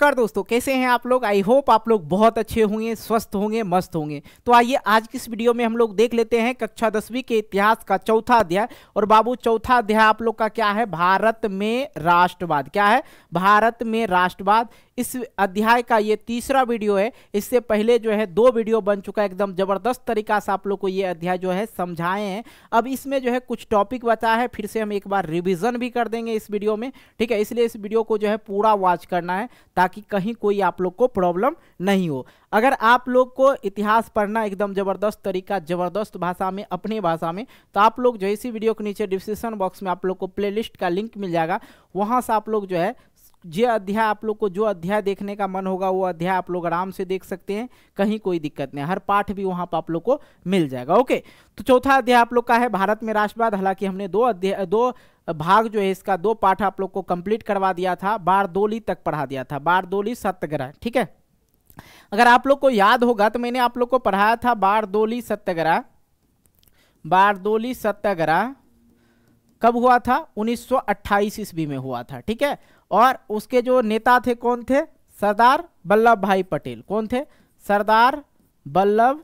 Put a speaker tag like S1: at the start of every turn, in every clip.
S1: नमस्कार दोस्तों कैसे हैं आप लोग आई होप आप लोग बहुत अच्छे होंगे स्वस्थ होंगे मस्त होंगे तो आइए आज की इस वीडियो में हम लोग देख लेते हैं कक्षा दसवीं के इतिहास का चौथा अध्याय और बाबू चौथा अध्याय आप लोग का क्या है भारत में राष्ट्रवाद क्या है भारत में राष्ट्रवाद इस अध्याय का ये तीसरा वीडियो है इससे पहले जो है दो वीडियो बन चुका है एकदम ज़बरदस्त तरीका से आप लोग को ये अध्याय जो है समझाए हैं अब इसमें जो है कुछ टॉपिक बचा है फिर से हम एक बार रिविज़न भी कर देंगे इस वीडियो में ठीक है इसलिए इस वीडियो को जो है पूरा वॉच करना है ताकि कहीं कोई आप लोग को प्रॉब्लम नहीं हो अगर आप लोग को इतिहास पढ़ना एकदम ज़बरदस्त तरीका ज़बरदस्त भाषा में अपनी भाषा में तो आप लोग जो इसी वीडियो के नीचे डिस्क्रिप्शन बॉक्स में आप लोग को प्लेलिस्ट का लिंक मिल जाएगा वहाँ से आप लोग जो है ये अध्याय आप लोग को जो अध्याय देखने का मन होगा वो अध्याय आप लोग आराम से देख सकते हैं कहीं कोई दिक्कत नहीं हर पाठ भी वहां पर आप लोग को मिल जाएगा ओके तो चौथा अध्याय आप लोग का है भारत में राष्ट्रवाद हालांकि हमने दो अध्याय दो भाग जो है इसका दो पाठ आप लोग को कंप्लीट करवा दिया था बारदोली तक पढ़ा दिया था बारदोली सत्याग्रह ठीक है अगर आप लोग को याद होगा तो मैंने आप लोग को पढ़ाया था बारदोली सत्याग्रह बारदोली सत्याग्रह कब हुआ था 1928 ईस्वी में हुआ था ठीक है और उसके जो नेता थे कौन थे सरदार वल्लभ भाई पटेल कौन थे सरदार वल्लभ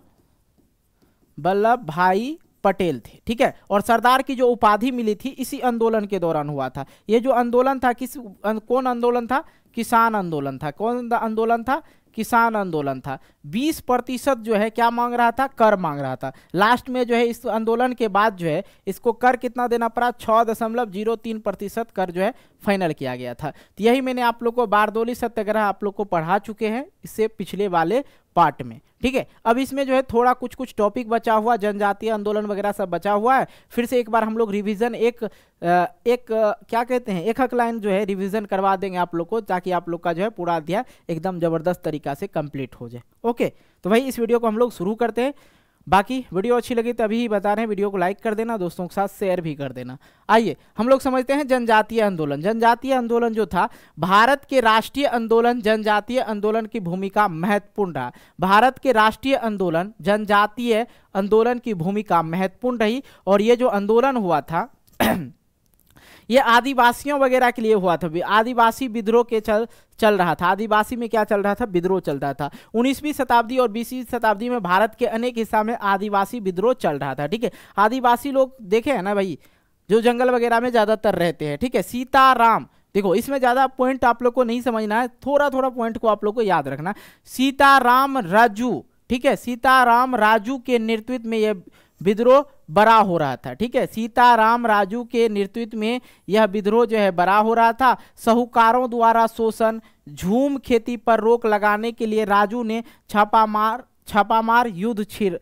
S1: वल्लभ भाई पटेल थे ठीक है और सरदार की जो उपाधि मिली थी इसी आंदोलन के दौरान हुआ था ये जो आंदोलन था किस अं, कौन आंदोलन था किसान आंदोलन था कौन आंदोलन था किसान आंदोलन था 20 प्रतिशत जो है क्या मांग रहा था कर मांग रहा था लास्ट में जो है इस आंदोलन के बाद जो है इसको कर कितना देना पड़ा छः दशमलव जीरो तीन प्रतिशत कर जो है फाइनल किया गया था तो यही मैंने आप लोग को बारदोली सत्याग्रह आप लोग को पढ़ा चुके हैं इससे पिछले वाले पार्ट में ठीक है अब इसमें जो है थोड़ा कुछ कुछ टॉपिक बचा हुआ जनजातीय आंदोलन वगैरह सब बचा हुआ है फिर से एक बार हम लोग रिविजन एक एक क्या कहते हैं एक हक लाइन जो है रिविजन करवा देंगे आप लोग को ताकि आप लोग का जो है पूरा अध्याय एकदम जबरदस्त तरीका से कंप्लीट हो जाए ओके तो भाई इस वीडियो को हम लोग शुरू करते हैं बाकी वीडियो अच्छी लगी अभी ही बता रहे हैं वीडियो को लाइक कर देना दोस्तों के साथ शेयर भी कर देना आइए हम लोग समझते हैं जनजातीय आंदोलन जनजातीय आंदोलन जो था भारत के राष्ट्रीय आंदोलन जनजातीय आंदोलन की भूमिका महत्वपूर्ण रहा भारत के राष्ट्रीय आंदोलन जनजातीय आंदोलन की भूमिका महत्वपूर्ण रही और ये जो आंदोलन हुआ था ये आदिवासियों वगैरह के लिए हुआ था आदिवासी विद्रोह के चल चल रहा था आदिवासी में क्या चल रहा था विद्रोह चल रहा था 19वीं शताब्दी और 20वीं शताब्दी में भारत के अनेक हिस्सा में आदिवासी विद्रोह चल रहा था ठीक है आदिवासी लोग देखे हैं ना भाई जो जंगल वगैरह में ज़्यादातर रहते हैं ठीक है सीताराम देखो इसमें ज़्यादा पॉइंट आप लोग को नहीं समझना है थोड़ा थोड़ा पॉइंट को आप लोग को याद रखना सीताराम राजू ठीक है सीताराम राजू के नेतृत्व में यह विद्रोह बड़ा हो रहा था ठीक है सीताराम राजू के नेतृत्व में यह विद्रोह जो है बड़ा हो रहा था साहूकारों द्वारा शोषण झूम खेती पर रोक लगाने के लिए राजू ने छापामार छापामार युद्ध छिर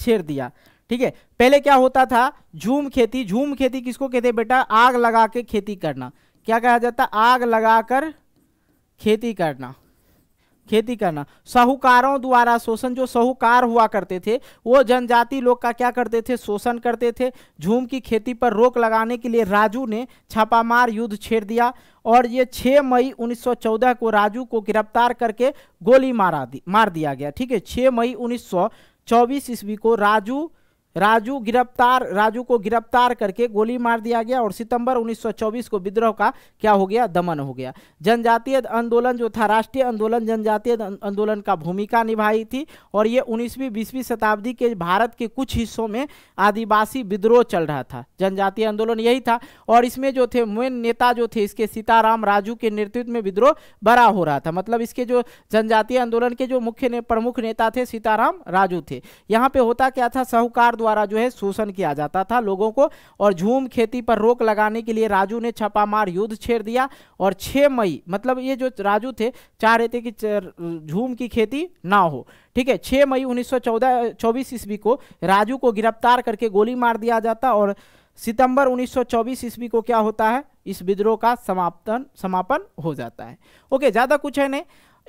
S1: छेड़ दिया ठीक है पहले क्या होता था झूम खेती झूम खेती किसको कहते बेटा आग लगा के खेती करना क्या कहा जाता आग लगाकर खेती करना खेती करना साहूकारों द्वारा शोषण जो साहूकार हुआ करते थे वो जनजाति लोग का क्या करते थे शोषण करते थे झूम की खेती पर रोक लगाने के लिए राजू ने छापामार युद्ध छेड़ दिया और ये 6 मई 1914 को राजू को गिरफ्तार करके गोली मारा दी मार दिया गया ठीक है 6 मई 1924 ईस्वी को राजू राजू गिरफ्तार राजू को गिरफ्तार करके गोली मार दिया गया और सितंबर 1924 को विद्रोह का क्या हो गया दमन हो गया जनजातीय आंदोलन जो था राष्ट्रीय आंदोलन जनजातीय आंदोलन का भूमिका निभाई थी और ये 19वीं 20वीं शताब्दी के भारत के कुछ हिस्सों में आदिवासी विद्रोह चल रहा था जनजातीय आंदोलन यही था और इसमें जो थे मेन नेता जो थे इसके सीताराम राजू के नेतृत्व में विद्रोह बड़ा हो रहा था मतलब इसके जो जनजातीय आंदोलन के जो मुख्य प्रमुख नेता थे सीताराम राजू थे यहाँ पे होता क्या था साहूकार द्वारा जो है शोषण किया जाता था लोगों को और झूम खेती पर रोक लगाने के लिए राजू ने छपामार युद्ध छेड़ दिया और 6 मई मतलब ये जो राजू थे चाह रहे थे कि झूम की खेती ना हो ठीक है 6 मई 1914 24 ईस्वी को राजू को गिरफ्तार करके गोली मार दिया जाता और सितंबर 1924 ईस्वी को क्या होता है इस विद्रोह का समापन समापन हो जाता है ओके ज़्यादा कुछ है नहीं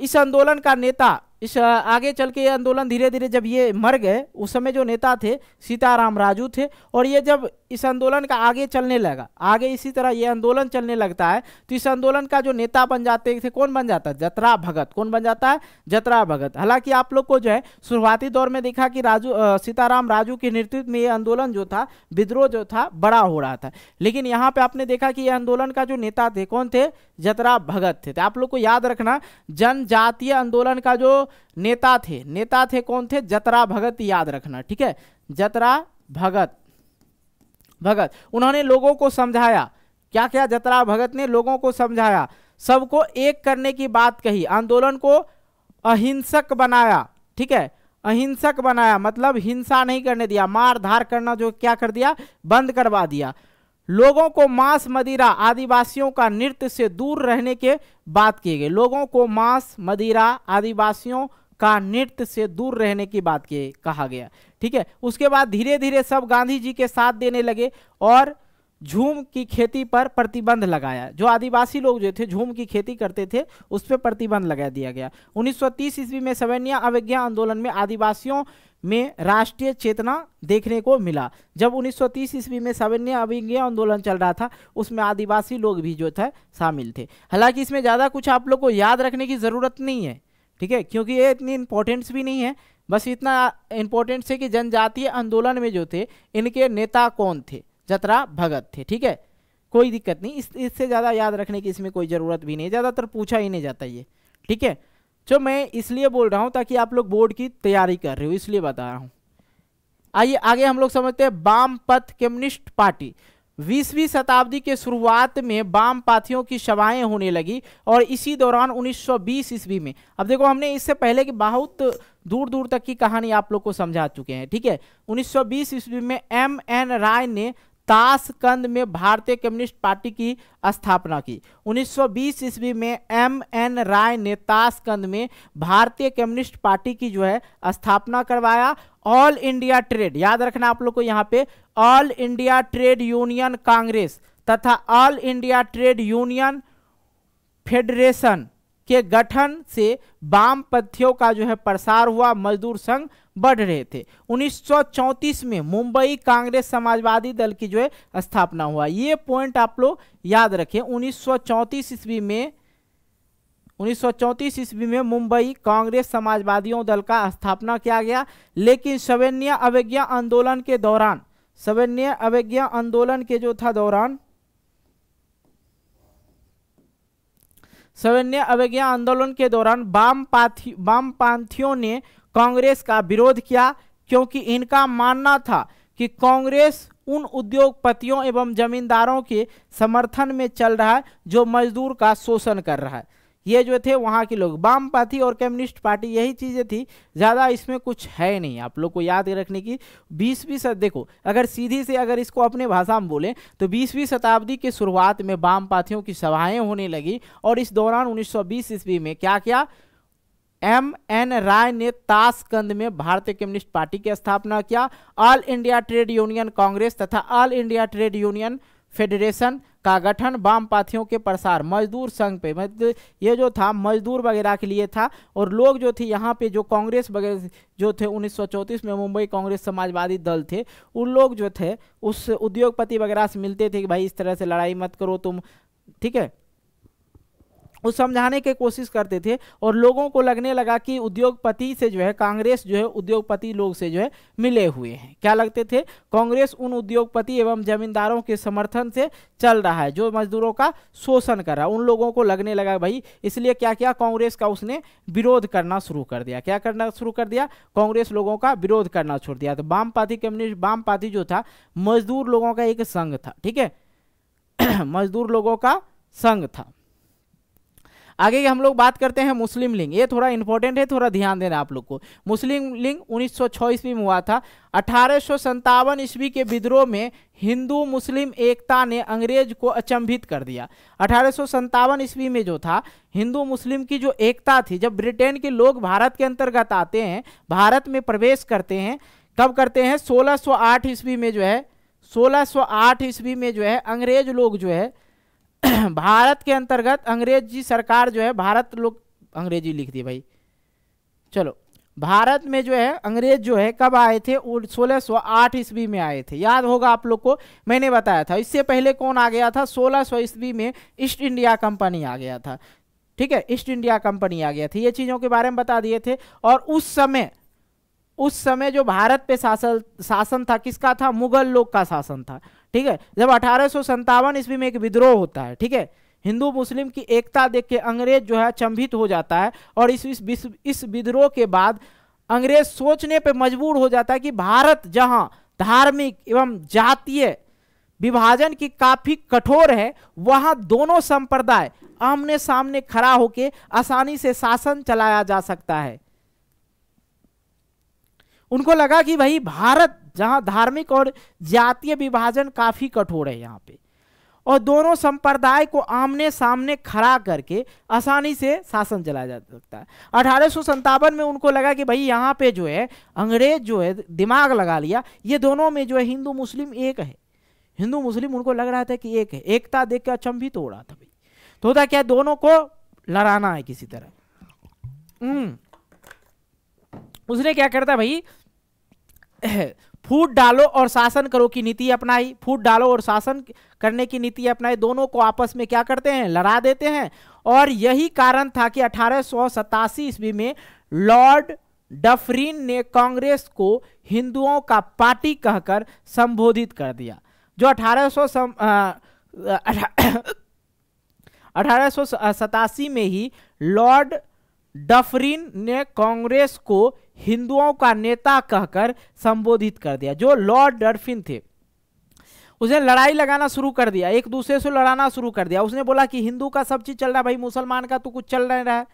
S1: इस आंदोलन का नेता इस आगे चल के ये आंदोलन धीरे धीरे जब ये मर गए उस समय जो नेता थे सीताराम राजू थे और ये जब इस आंदोलन का आगे चलने लगा आगे इसी तरह यह आंदोलन चलने लगता है तो इस आंदोलन का जो नेता बन जाते थे कौन बन जाता है जतरा भगत कौन बन जाता है जतरा भगत हालांकि आप लोग को जो है शुरुआती दौर में देखा कि राजू सीताराम राजू के नेतृत्व में यह आंदोलन जो था विद्रोह जो था बड़ा हो रहा था लेकिन यहाँ पे आपने देखा कि यह आंदोलन का जो नेता थे कौन थे जतरा भगत थे तो आप लोग को याद रखना जनजातीय आंदोलन का जो नेता थे नेता थे कौन थे जतरा भगत याद रखना ठीक है जतरा भगत भगत उन्होंने लोगों को समझाया क्या क्या जतरा भगत ने लोगों को समझाया सबको एक करने की बात कही आंदोलन को अहिंसक बनाया ठीक है अहिंसक बनाया मतलब हिंसा नहीं करने दिया मार धार करना जो क्या कर दिया बंद करवा दिया लोगों को मांस मदिरा आदिवासियों का नृत्य से दूर रहने के बात किए गए लोगों को मांस मदिरा आदिवासियों का नृत्य से दूर रहने की बात के कहा गया ठीक है उसके बाद धीरे धीरे सब गांधी जी के साथ देने लगे और झूम की खेती पर प्रतिबंध लगाया जो आदिवासी लोग जो थे झूम की खेती करते थे उस पर प्रतिबंध लगा दिया गया 1930 ईस्वी में सवैन्य अवज्ञा आंदोलन में आदिवासियों में राष्ट्रीय चेतना देखने को मिला जब 1930 ईस्वी में सवैन्य अवज्ञा आंदोलन चल रहा था उसमें आदिवासी लोग भी जो था शामिल थे हालांकि इसमें ज़्यादा कुछ आप लोग को याद रखने की ज़रूरत नहीं है ठीक है क्योंकि ये इतनी इम्पोर्टेंस भी नहीं है बस इतना इम्पोर्टेंट है कि जनजातीय आंदोलन में जो थे इनके नेता कौन थे जतरा भगत थे ठीक है कोई दिक्कत नहीं इस इससे ज़्यादा याद रखने की इसमें कोई ज़रूरत भी नहीं ज़्यादातर पूछा ही नहीं जाता ये ठीक है जो मैं इसलिए बोल रहा हूँ ताकि आप लोग बोर्ड की तैयारी कर रहे हो इसलिए बता रहा हूँ आइए आगे हम लोग समझते हैं बाम पथ कम्युनिस्ट पार्टी बीसवीं शताब्दी के शुरुआत में वामपाथियों की सभाएं होने लगी और इसी दौरान 1920 ईस्वी में अब देखो हमने इससे पहले की बहुत दूर दूर तक की कहानी आप लोग को समझा चुके हैं ठीक है 1920 ईस्वी में एम एन राय ने ताशकंद में भारतीय कम्युनिस्ट पार्टी की स्थापना की 1920 ईस्वी में एम एन राय ने ताशकंद में भारतीय कम्युनिस्ट पार्टी की जो है स्थापना करवाया ऑल इंडिया ट्रेड याद रखना आप लोग को यहाँ पे All India Trade Union Congress तथा All India Trade Union Federation के गठन से वामपंथियों का जो है प्रसार हुआ मजदूर संघ बढ़ रहे थे 1934 में मुंबई कांग्रेस समाजवादी दल की जो है स्थापना हुआ ये पॉइंट आप लोग याद रखें 1934 ईस्वी में 1934 ईस्वी में मुंबई कांग्रेस समाजवादियों दल का स्थापना किया गया लेकिन सवैन्य अवज्ञा आंदोलन के दौरान सवैन्य अवज्ञा आंदोलन के जो था दौरान सवर्ण अवज्ञा आंदोलन के दौरान वामपंथी वामपंथियों ने कांग्रेस का विरोध किया क्योंकि इनका मानना था कि कांग्रेस उन उद्योगपतियों एवं जमींदारों के समर्थन में चल रहा है जो मजदूर का शोषण कर रहा है ये जो थे वहाँ के लोग वामपंथी और कम्युनिस्ट पार्टी यही चीज़ें थी ज़्यादा इसमें कुछ है नहीं आप लोग को याद रखने की बीसवीं सद देखो अगर सीधी से अगर इसको अपने भाषा में बोलें तो बीसवीं शताब्दी के शुरुआत में वामपंथियों की सभाएं होने लगी और इस दौरान उन्नीस ईस्वी में क्या क्या एम एन राय ने ताशकंद में भारतीय कम्युनिस्ट पार्टी की स्थापना किया All India Trade Union Congress तथा All India Trade Union Federation का गठन वामपाथियों के प्रसार मजदूर संघ पे मतलब ये जो था मजदूर वगैरह के लिए था और लोग जो थे यहाँ पे जो कांग्रेस वगैरह जो थे उन्नीस में मुंबई कांग्रेस समाजवादी दल थे उन लोग जो थे उस उद्योगपति वगैरह से मिलते थे कि भाई इस तरह से लड़ाई मत करो तुम ठीक है वो समझाने की कोशिश करते थे और लोगों को लगने लगा कि उद्योगपति से जो है कांग्रेस जो है उद्योगपति लोग से जो है मिले हुए हैं क्या लगते थे कांग्रेस उन उद्योगपति एवं जमींदारों के समर्थन से चल रहा है जो मजदूरों का शोषण कर रहा है उन लोगों को लगने लगा भाई इसलिए क्या किया कांग्रेस का उसने विरोध करना शुरू कर दिया क्या करना शुरू कर दिया कांग्रेस लोगों का विरोध करना छोड़ दिया तो वामपाथी कम्युनिस्ट वामपाथी जो था मजदूर लोगों का एक संघ था ठीक है मजदूर लोगों का संघ था आगे हम लोग बात करते हैं मुस्लिम लिंग ये थोड़ा इंपॉर्टेंट है थोड़ा ध्यान देना आप लोग को मुस्लिम लिंग उन्नीस ईस्वी में हुआ था अठारह ईस्वी के विद्रोह में हिंदू मुस्लिम एकता ने अंग्रेज को अचंभित कर दिया अठारह ईस्वी में जो था हिंदू मुस्लिम की जो एकता थी जब ब्रिटेन के लोग भारत के अंतर्गत आते हैं भारत में प्रवेश करते हैं कब करते हैं 1608 ईस्वी में जो है 1608 ईस्वी में जो है अंग्रेज लोग जो है भारत के अंतर्गत अंग्रेजी सरकार जो है भारत लोग अंग्रेजी लिख दी भाई चलो भारत में जो है अंग्रेज जो है कब आए थे सोलह आठ ईस्वी में आए थे याद होगा आप लोग को मैंने बताया था इससे पहले कौन आ गया था सोलह सौ ईस्वी में ईस्ट इंडिया कंपनी आ गया था ठीक है ईस्ट इंडिया कंपनी आ गया थी ये चीज़ों के बारे में बता दिए थे और उस समय उस समय जो भारत पे शासन शासन था किसका था मुगल लोग का शासन था ठीक है जब अठारह ईस्वी में एक विद्रोह होता है ठीक है हिंदू मुस्लिम की एकता देख के अंग्रेज जो है चंभित हो जाता है और इस इस इस विद्रोह के बाद अंग्रेज सोचने पे मजबूर हो जाता है कि भारत जहां धार्मिक एवं जातीय विभाजन की काफी कठोर है वहां दोनों संप्रदाय आमने सामने खड़ा होकर आसानी से शासन चलाया जा सकता है उनको लगा कि भाई भारत जहाँ धार्मिक और जातीय विभाजन काफ़ी कठोर है यहाँ पे और दोनों संप्रदाय को आमने सामने खड़ा करके आसानी से शासन चलाया जा सकता है अठारह में उनको लगा कि भाई यहाँ पे जो है अंग्रेज जो है दिमाग लगा लिया ये दोनों में जो है हिंदू मुस्लिम एक है हिंदू मुस्लिम उनको लग रहा था कि एक है एकता देख के अचंभित हो रहा था भाई तो होता क्या दोनों को लड़ाना है किसी तरह हम्म। उसने क्या करता भाई फूट डालो और शासन करो की नीति अपनाई फूट डालो और शासन करने की नीति अपनाई दोनों को आपस में क्या करते हैं लड़ा देते हैं और यही कारण था कि अठारह सौ ईस्वी में लॉर्ड डफरीन ने कांग्रेस को हिंदुओं का पार्टी कहकर संबोधित कर दिया जो अठारह सौ अठारह सौ सतासी में ही लॉर्ड डफरिन ने कांग्रेस को हिंदुओं का नेता कहकर संबोधित कर दिया जो लॉर्ड डरफिन थे उसने लड़ाई लगाना शुरू कर दिया एक दूसरे से लड़ाना शुरू कर दिया उसने बोला कि हिंदू का सब चीज़ चल रहा है भाई मुसलमान का तो कुछ चल नहीं रहा है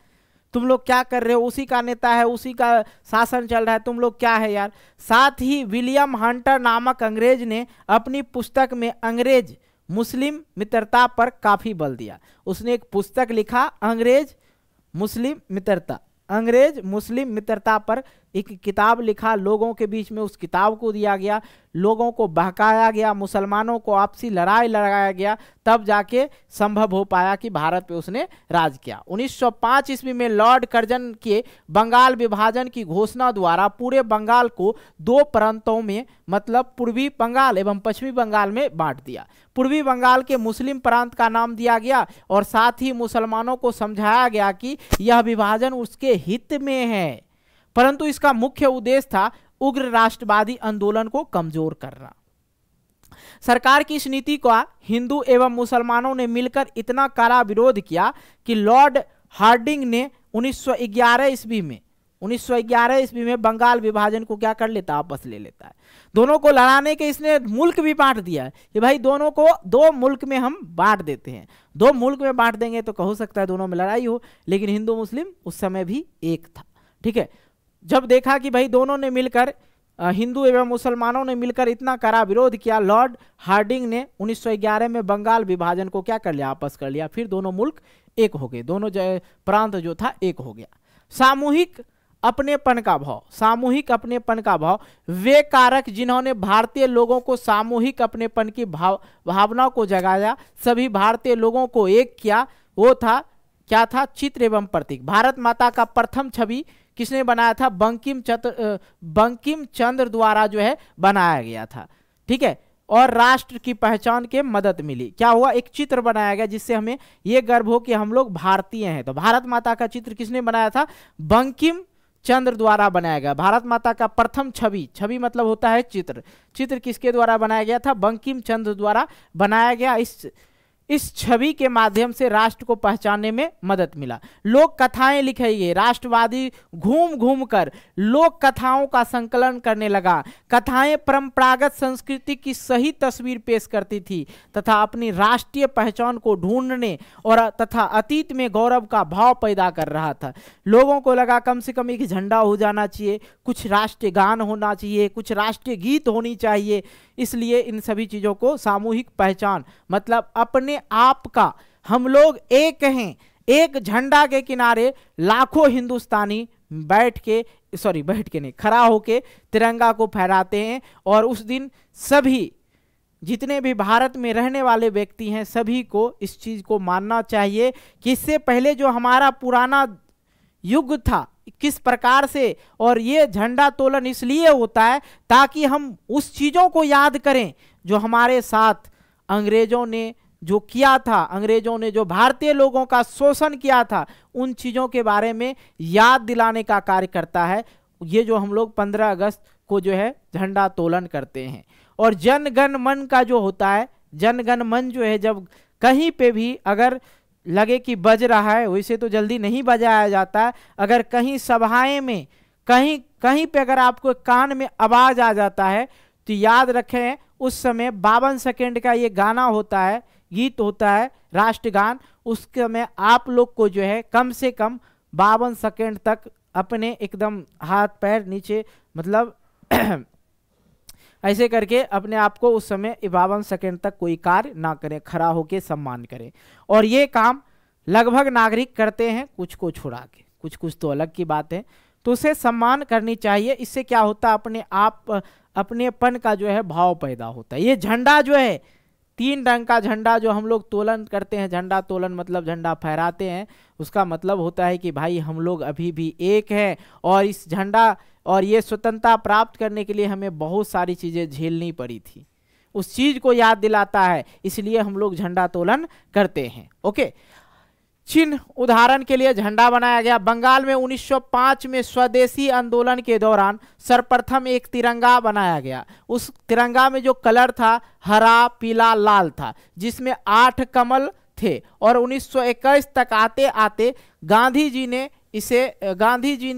S1: तुम लोग क्या कर रहे हो उसी का नेता है उसी का शासन चल रहा है तुम लोग क्या है यार साथ ही विलियम हंटर नामक अंग्रेज ने अपनी पुस्तक में अंग्रेज मुस्लिम मित्रता पर काफ़ी बल दिया उसने एक पुस्तक लिखा अंग्रेज मुस्लिम मित्रता अंग्रेज मुस्लिम मित्रता पर एक किताब लिखा लोगों के बीच में उस किताब को दिया गया लोगों को बहकाया गया मुसलमानों को आपसी लड़ाई लड़ाया गया तब जाके संभव हो पाया कि भारत पे उसने राज किया 1905 ईस्वी में लॉर्ड कर्जन के बंगाल विभाजन की घोषणा द्वारा पूरे बंगाल को दो प्रांतों में मतलब पूर्वी बंगाल एवं पश्चिमी बंगाल में बांट दिया पूर्वी बंगाल के मुस्लिम प्रांत का नाम दिया गया और साथ ही मुसलमानों को समझाया गया कि यह विभाजन उसके हित में है परंतु इसका मुख्य उद्देश्य था उग्र राष्ट्रवादी आंदोलन को कमजोर करना सरकार की इस नीति का हिंदू एवं मुसलमानों ने मिलकर इतना कड़ा विरोध किया कि लॉर्ड हार्डिंग ने 1911 ईस्वी में 1911 ईस्वी में बंगाल विभाजन को क्या कर लेता वापस ले लेता है दोनों को लड़ाने के इसने मुल्क भी बांट दिया है कि भाई दोनों को दो मुल्क में हम बांट देते हैं दो मुल्क में बांट देंगे तो कहो सकता है दोनों में लड़ाई हो लेकिन हिंदू मुस्लिम उस समय भी एक था ठीक है जब देखा कि भाई दोनों ने मिलकर हिंदू एवं मुसलमानों ने मिलकर इतना कड़ा विरोध किया लॉर्ड हार्डिंग ने 1911 में बंगाल विभाजन को क्या कर लिया आपस कर लिया फिर दोनों मुल्क एक हो गए दोनों प्रांत जो था एक हो गया सामूहिक अपनेपन का भाव सामूहिक अपनेपन का भाव वे कारक जिन्होंने भारतीय लोगों को सामूहिक अपनेपन की भाव भावना को जगाया सभी भारतीय लोगों को एक किया वो था क्या था चित्र एवं प्रतीक भारत माता का प्रथम छवि किसने बनाया था बंकिम चंद्र बंकिम चंद्र द्वारा जो है बनाया गया था ठीक है और राष्ट्र की पहचान के मदद मिली क्या हुआ एक चित्र बनाया गया जिससे हमें यह गर्व हो कि हम लोग भारतीय हैं तो भारत माता का चित्र किसने बनाया था बंकिम चंद्र द्वारा बनाया गया भारत माता का प्रथम छवि छवि मतलब होता है चित्र चित्र किसके द्वारा बनाया गया था बंकिम चंद्र द्वारा बनाया गया इस इस छवि के माध्यम से राष्ट्र को पहचानने में मदद मिला लोक कथाएं लिखाइए राष्ट्रवादी घूम घूम कर लोक कथाओं का संकलन करने लगा कथाएं परंपरागत संस्कृति की सही तस्वीर पेश करती थी तथा अपनी राष्ट्रीय पहचान को ढूंढने और तथा अतीत में गौरव का भाव पैदा कर रहा था लोगों को लगा कम से कम एक झंडा हो जाना चाहिए कुछ राष्ट्रीय गान होना चाहिए कुछ राष्ट्रीय गीत होनी चाहिए इसलिए इन सभी चीज़ों को सामूहिक पहचान मतलब अपने आपका हम लोग एक हैं एक झंडा के किनारे लाखों हिंदुस्तानी बैठ के सॉरी बैठ के नहीं खड़ा होके तिरंगा को फहराते हैं और उस दिन सभी जितने भी भारत में रहने वाले व्यक्ति हैं सभी को इस चीज़ को मानना चाहिए कि इससे पहले जो हमारा पुराना युग था किस प्रकार से और ये झंडा तोलन इसलिए होता है ताकि हम उस चीज़ों को याद करें जो हमारे साथ अंग्रेज़ों ने जो किया था अंग्रेजों ने जो भारतीय लोगों का शोषण किया था उन चीज़ों के बारे में याद दिलाने का कार्य करता है ये जो हम लोग 15 अगस्त को जो है झंडा तोलन करते हैं और जनगण मन का जो होता है जनगण मन जो है जब कहीं पे भी अगर लगे कि बज रहा है वैसे तो जल्दी नहीं बजाया जाता है अगर कहीं सभाएं में कहीं कहीं पे अगर आपको कान में आवाज़ आ जाता है तो याद रखें उस समय बावन सेकेंड का ये गाना होता है गीत होता है राष्ट्रगान उसके में आप लोग को जो है कम से कम बावन सेकेंड तक अपने एकदम हाथ पैर नीचे मतलब ऐसे करके अपने आप को उस समय बावन सेकेंड तक कोई कार्य ना करें खड़ा होकर सम्मान करें और ये काम लगभग नागरिक करते हैं कुछ को छुड़ा के कुछ कुछ तो अलग की बात है तो उसे सम्मान करनी चाहिए इससे क्या होता है अपने आप अपनेपन का जो है भाव पैदा होता है ये झंडा जो है तीन रंग का झंडा जो हम लोग तोलन करते हैं झंडा तोलन मतलब झंडा फहराते हैं उसका मतलब होता है कि भाई हम लोग अभी भी एक हैं और इस झंडा और ये स्वतंत्रता प्राप्त करने के लिए हमें बहुत सारी चीज़ें झेलनी पड़ी थी उस चीज़ को याद दिलाता है इसलिए हम लोग झंडा तोलन करते हैं ओके चिन्ह उदाहरण के लिए झंडा बनाया गया बंगाल में 1905 में स्वदेशी आंदोलन के दौरान सर्वप्रथम एक तिरंगा बनाया गया उस तिरंगा में जो कलर था हरा पीला लाल था जिसमें आठ कमल थे और 1921 तक आते आते गांधी जी ने इसे गांधी जी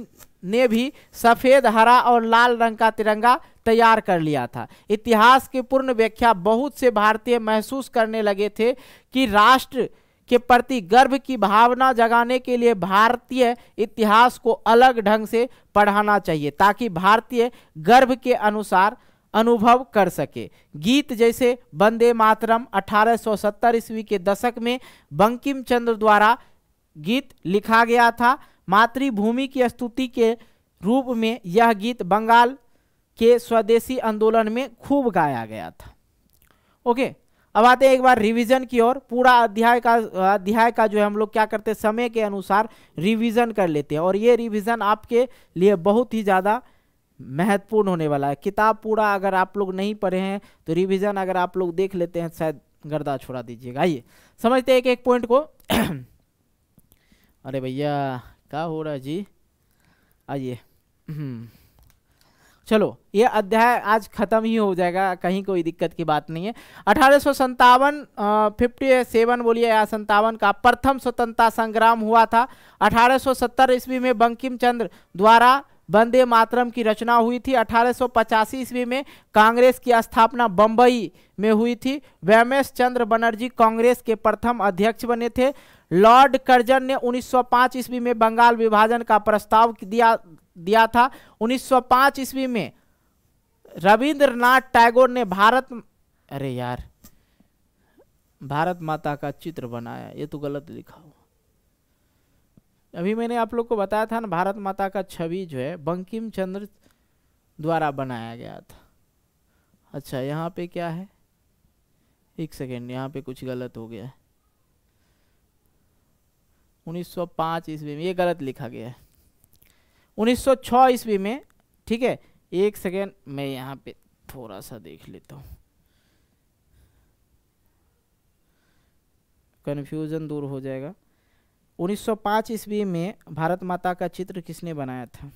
S1: ने भी सफ़ेद हरा और लाल रंग का तिरंगा तैयार कर लिया था इतिहास की पूर्ण व्याख्या बहुत से भारतीय महसूस करने लगे थे कि राष्ट्र के प्रति गर्व की भावना जगाने के लिए भारतीय इतिहास को अलग ढंग से पढ़ाना चाहिए ताकि भारतीय गर्व के अनुसार अनुभव कर सके गीत जैसे वंदे मातरम 1870 ईस्वी के दशक में बंकिम चंद्र द्वारा गीत लिखा गया था मातृभूमि की स्तुति के रूप में यह गीत बंगाल के स्वदेशी आंदोलन में खूब गाया गया था ओके अब आते हैं एक बार रिवीजन की ओर पूरा अध्याय का अध्याय का जो है हम लोग क्या करते हैं समय के अनुसार रिवीजन कर लेते हैं और ये रिवीजन आपके लिए बहुत ही ज़्यादा महत्वपूर्ण होने वाला है किताब पूरा अगर आप लोग नहीं पढ़े हैं तो रिवीजन अगर आप लोग देख लेते हैं शायद गर्दा छोड़ा दीजिएगा आइए समझते हैं एक एक पॉइंट को अरे भैया क्या हो रहा है जी आइए चलो ये अध्याय आज खत्म ही हो जाएगा कहीं कोई दिक्कत की बात नहीं है अठारह सौ संतावन फिफ्टी सेवन बोलिए या संतावन का प्रथम स्वतंत्रता संग्राम हुआ था अठारह सौ सत्तर ईस्वी में बंकिम चंद्र द्वारा वंदे मातरम की रचना हुई थी अठारह सौ पचासी ईस्वी में कांग्रेस की स्थापना बम्बई में हुई थी वैमेश चंद्र बनर्जी कांग्रेस के प्रथम अध्यक्ष बने थे लॉर्ड कर्जन ने 1905 ईस्वी में बंगाल विभाजन का प्रस्ताव दिया दिया था 1905 ईस्वी में रविंद्रनाथ टैगोर ने भारत अरे यार भारत माता का चित्र बनाया ये तो गलत लिखा हुआ अभी मैंने आप लोग को बताया था ना भारत माता का छवि जो है बंकिम चंद्र द्वारा बनाया गया था अच्छा यहाँ पे क्या है एक सेकेंड यहाँ पे कुछ गलत हो गया है 1905 ईस्वी में ये गलत लिखा गया है 1906 ईस्वी में ठीक है एक सेकेंड मैं यहाँ पे थोड़ा सा देख लेता हूँ कन्फ्यूज़न दूर हो जाएगा 1905 ईस्वी में भारत माता का चित्र किसने बनाया था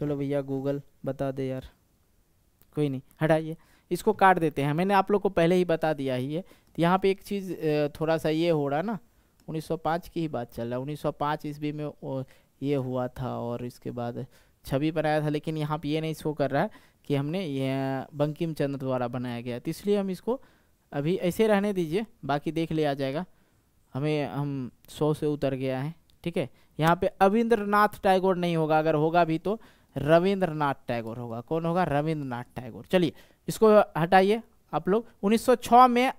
S1: चलो भैया गूगल बता दे यार कोई नहीं हटाइए इसको काट देते हैं मैंने आप लोग को पहले ही बता दिया ही है तो यहाँ पे एक चीज़ थोड़ा सा ये हो रहा ना 1905 की ही बात चल रहा है 1905 ईस्वी में ये हुआ था और इसके बाद छवि बनाया था लेकिन यहाँ पे ये नहीं इसको कर रहा है कि हमने ये बंकिम चंद्र द्वारा बनाया गया तो इसलिए हम इसको अभी ऐसे रहने दीजिए बाकी देख लिया जाएगा हमें हम सौ से उतर गया है ठीक है यहाँ पे अविंद्रनाथ टैगोर नहीं होगा अगर होगा भी तो रविंद्रनाथ टैगोर होगा कौन होगा रविंद्रनाथ टैगोर चलिए इसको हटाइए आप लोग 1906 में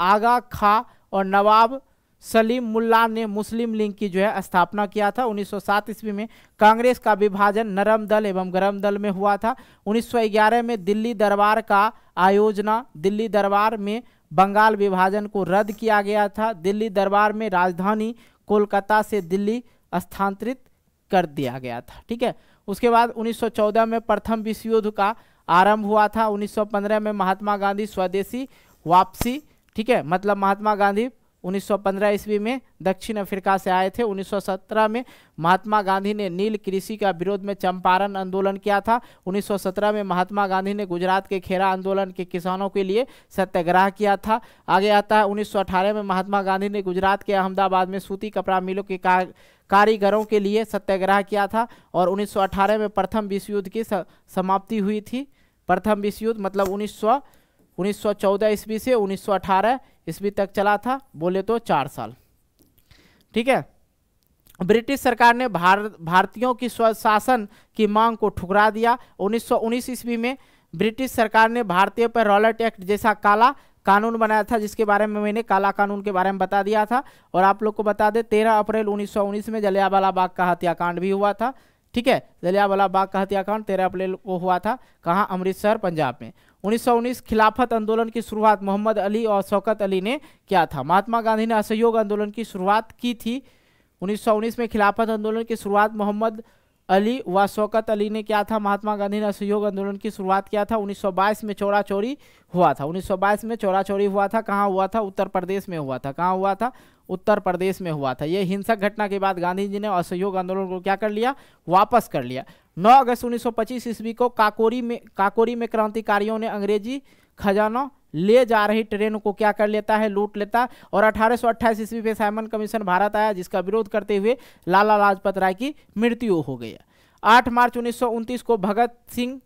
S1: आगा खा और नवाब सलीम मुल्ला ने मुस्लिम लीग की जो है स्थापना किया था 1907 ईस्वी में कांग्रेस का विभाजन नरम दल एवं गरम दल में हुआ था 1911 में दिल्ली दरबार का आयोजना दिल्ली दरबार में बंगाल विभाजन को रद्द किया गया था दिल्ली दरबार में राजधानी कोलकाता से दिल्ली स्थानांतरित कर दिया गया था ठीक है उसके बाद 1914 में प्रथम विश्व युद्ध का आरंभ हुआ था 1915 में महात्मा गांधी स्वदेशी वापसी ठीक है मतलब महात्मा गांधी 1915 ईस्वी में दक्षिण अफ्रीका से आए थे 1917 में महात्मा गांधी ने नील कृषि का विरोध में चंपारण आंदोलन किया था 1917 में महात्मा गांधी ने गुजरात के खेरा आंदोलन के किसानों के लिए सत्याग्रह किया था आगे आता है 1918 में महात्मा गांधी ने गुजरात के अहमदाबाद में सूती कपड़ा मिलों के का कारीगरों के लिए सत्याग्रह किया था और उन्नीस में प्रथम विश्व युद्ध की समाप्ति हुई थी प्रथम विश्व युद्ध मतलब उन्नीस 1914 ईस्वी से 1918 ईस्वी तक चला था बोले तो चार साल ठीक है ब्रिटिश सरकार ने भार भारतीयों की स्वशासन की मांग को ठुकरा दिया 1919 ईस्वी में ब्रिटिश सरकार ने भारतीय पर रॉलेट एक्ट जैसा काला कानून बनाया था जिसके बारे में मैंने काला कानून के बारे में बता दिया था और आप लोग को बता दें तेरह अप्रैल 1919 में जलियावाला बाग का हत्याकांड भी हुआ था ठीक है जलियावाला बाग का हत्याकांड तेरह अप्रैल को हुआ था कहाँ अमृतसर पंजाब में 1919 खिलाफत आंदोलन की शुरुआत मोहम्मद अली और शौकत अली ने किया था महात्मा गांधी ने असहयोग आंदोलन की शुरुआत की थी 1919 में खिलाफत आंदोलन की शुरुआत मोहम्मद अली व शौकत अली ने किया था महात्मा गांधी ने असहयोग आंदोलन की शुरुआत किया था 1922 में चोरा चोरी हुआ था 1922 में चोरा चोरी हुआ था कहाँ हुआ था उत्तर प्रदेश में हुआ था कहाँ हुआ था उत्तर प्रदेश में हुआ था यह हिंसक घटना के बाद गांधी जी ने असहयोग आंदोलन को क्या कर लिया वापस कर लिया 9 अगस्त 1925 ईस्वी को काकोरी में काकोरी में क्रांतिकारियों ने अंग्रेजी खजाना ले जा रही ट्रेन को क्या कर लेता है लूट लेता और अठारह ईस्वी पे साइमन कमीशन भारत आया जिसका विरोध करते हुए लाला लाजपत राय की मृत्यु हो गई आठ मार्च उन्नीस को भगत सिंह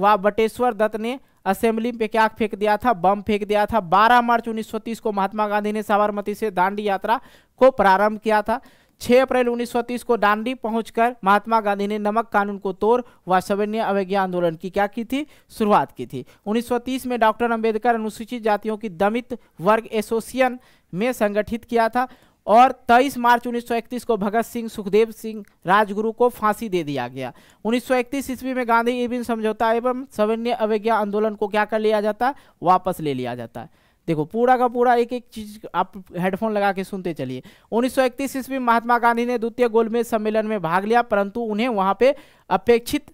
S1: व बटेश्वर दत्त ने असेंबली पे क्या फेंक दिया था बम फेंक दिया था 12 मार्च 1930 को महात्मा गांधी ने साबरमती से दांडी यात्रा को प्रारंभ किया था 6 अप्रैल 1930 को दांडी पहुंचकर महात्मा गांधी ने नमक कानून को तोड़ व सवर्ण अवज्ञा आंदोलन की क्या की थी शुरुआत की थी 1930 में डॉक्टर अंबेडकर अनुसूचित जातियों की दमित वर्ग एसोसिएशन में संगठित किया था और 23 मार्च 1931 को भगत सिंह सुखदेव सिंह राजगुरु को फांसी दे दिया गया 1931 ईस्वी में गांधी इविन समझौता एवं सवैन्य अवज्ञा आंदोलन को क्या कर लिया जाता है वापस ले लिया जाता है देखो पूरा का पूरा एक एक चीज आप हेडफोन लगा के सुनते चलिए 1931 ईस्वी में महात्मा गांधी ने द्वितीय गोलमेज सम्मेलन में भाग लिया परंतु उन्हें वहां पे अपेक्षित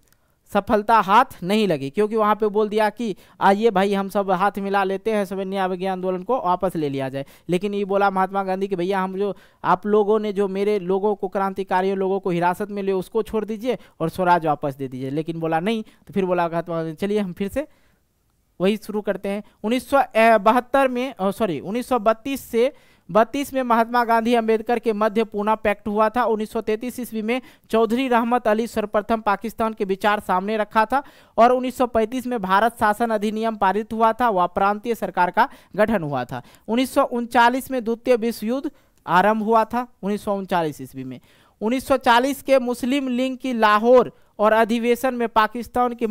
S1: सफलता हाथ नहीं लगी क्योंकि वहाँ पे बोल दिया कि आइए भाई हम सब हाथ मिला लेते हैं सवैन्य अवज्ञा आंदोलन को वापस ले लिया जाए लेकिन ये बोला महात्मा गांधी कि भैया हम जो आप लोगों ने जो मेरे लोगों को क्रांतिकारियों लोगों को हिरासत में लिए उसको छोड़ दीजिए और स्वराज वापस दे दीजिए लेकिन बोला नहीं तो फिर बोला महात्मा गांधी चलिए हम फिर से वही शुरू करते हैं उन्नीस में सॉरी उन्नीस से बत्तीस में महात्मा गांधी अंबेडकर के मध्य पूना पैक्ट हुआ था 1933 सौ ईस्वी में चौधरी रहमत अली सर्वप्रथम पाकिस्तान के विचार सामने रखा था और 1935 में भारत शासन अधिनियम पारित हुआ था व प्रांतीय सरकार का गठन हुआ था उन्नीस में द्वितीय विश्व युद्ध आरंभ हुआ था उन्नीस ईस्वी में उन्नीस के मुस्लिम लीग की लाहौर और अधिवेशन में पाकिस्तान की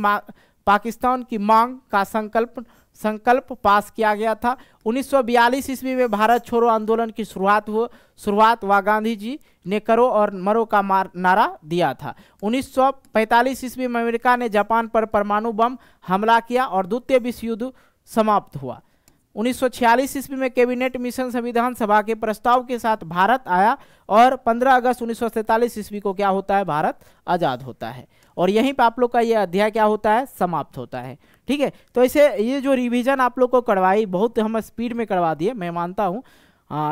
S1: पाकिस्तान की मांग का संकल्प संकल्प पास किया गया था 1942 ईस्वी में भारत छोड़ो आंदोलन की शुरुआत हुआ शुरुआत व गांधी जी ने करो और मरो का मार नारा दिया था 1945 ईस्वी में अमेरिका ने जापान पर परमाणु बम हमला किया और द्वितीय विश्व युद्ध समाप्त हुआ 1946 ईस्वी में कैबिनेट मिशन संविधान सभा के प्रस्ताव के साथ भारत आया और 15 अगस्त 1947 ईस्वी को क्या होता है भारत आज़ाद होता है और यहीं पर आप लोग का यह अध्याय क्या होता है समाप्त होता है ठीक है तो ऐसे ये जो रिविज़न आप लोग को करवाई बहुत हम स्पीड में करवा दिए मैं मानता हूँ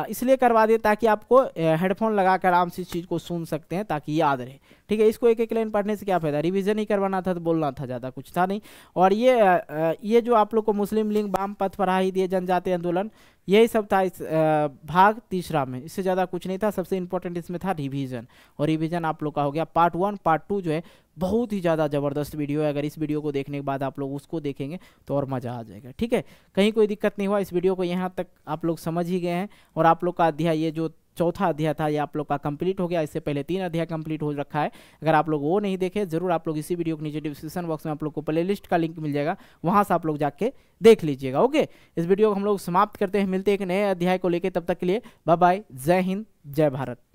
S1: इसलिए करवा दिए ताकि आपको हेडफोन लगा कर आराम से इस चीज़ को सुन सकते हैं ताकि याद रहे ठीक है इसको एक एक लाइन पढ़ने से क्या फ़ायदा रिवीजन ही करवाना था तो बोलना था ज़्यादा कुछ था नहीं और ये ये जो आप लोग को मुस्लिम लीग वाम पथ पर ही दिए जनजाति आंदोलन यही सब था इस भाग तीसरा में इससे ज़्यादा कुछ नहीं था सबसे इंपॉर्टेंट इसमें था रिवीजन और रिवीजन आप लोग का हो गया पार्ट वन पार्ट टू जो है बहुत ही ज़्यादा ज़बरदस्त वीडियो है अगर इस वीडियो को देखने के बाद आप लोग उसको देखेंगे तो और मज़ा आ जाएगा ठीक है कहीं कोई दिक्कत नहीं हुआ इस वीडियो को यहाँ तक आप लोग समझ ही गए हैं और आप लोग का अध्याय ये जो चौथा अध्याय था ये आप लोग का कंप्लीट हो गया इससे पहले तीन अध्याय कंप्लीट हो रखा है अगर आप लोग वो नहीं देखे जरूर आप लोग इसी वीडियो के नीचे डिस्क्रिप्शन बॉक्स में आप लोग को प्ले लिस्ट का लिंक मिल जाएगा वहाँ से आप लोग जाके देख लीजिएगा ओके इस वीडियो को हम लोग समाप्त करते हैं मिलते हैं एक नए अध्याय को लेकर तब तक के लिए बाय बाय जय हिंद जय भारत